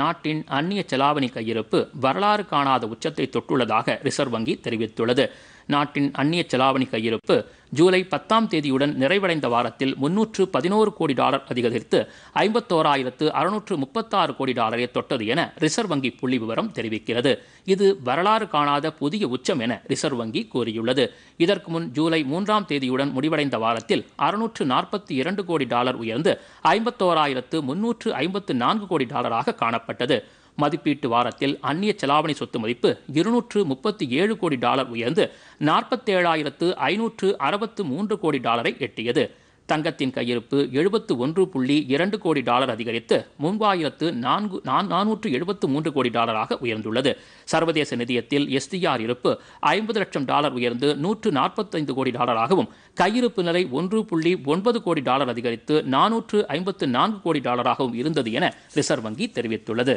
நாட்டின் அந்நிய செலாவணி கையிருப்பு வரலாறு காணாத உச்சத்தை தொட்டுள்ளதாக ரிசர்வ் வங்கி தெரிவித்துள்ளது நாட்டின் அந்நிய செலாவணி கையிருப்பு ஜூலை பத்தாம் தேதியுடன் நிறைவடைந்த வாரத்தில் முன்னூற்று பதினோரு கோடி டாலர் அதிகரித்து ஐம்பத்தோராயிரத்து அறுநூற்று முப்பத்தாறு கோடி டாலரை தொட்டது என ரிசர்வ் வங்கி புள்ளி விவரம் தெரிவிக்கிறது இது வரலாறு காணாத புதிய உச்சம் என ரிசர்வ் வங்கி கூறியுள்ளது இதற்கு முன் ஜூலை மூன்றாம் தேதியுடன் முடிவடைந்த வாரத்தில் அறுநூற்று நாற்பத்தி இரண்டு கோடி டாலர் உயர்ந்து ஐம்பத்தோராயிரத்து முன்னூற்று ஐம்பத்து நான்கு கோடி டாலராக காணப்பட்டது மதிப்பீட்டு வாரத்தில் அந்நிய செலாவணி சொத்து மதிப்பு இருநூற்று முப்பத்தி ஏழு கோடி டாலர் உயர்ந்து நாற்பத்தேழாயிரத்து ஐநூற்று அறுபத்து மூன்று கோடி டாலரை எட்டியது தங்கத்தின் கையிருப்பு எழுபத்து ஒன்று புள்ளி இரண்டு கோடி டாலர் அதிகரித்து மூவாயிரத்து நான்கு நானூற்று எழுபத்து மூன்று கோடி டாலராக உயர்ந்துள்ளது சர்வதேச நிதியத்தில் எஸ்டிஆர் இருப்பு ஐம்பது லட்சம் டாலர் உயர்ந்து நூற்று நாற்பத்தைந்து கோடி டாலராகவும் கையிருப்பு நிலை ஒன்று புள்ளி ஒன்பது கோடி டாலர் அதிகரித்து நானூற்று ஐம்பத்து நான்கு கோடி டாலராகவும் இருந்தது என ரிசர்வ் வங்கி தெரிவித்துள்ளது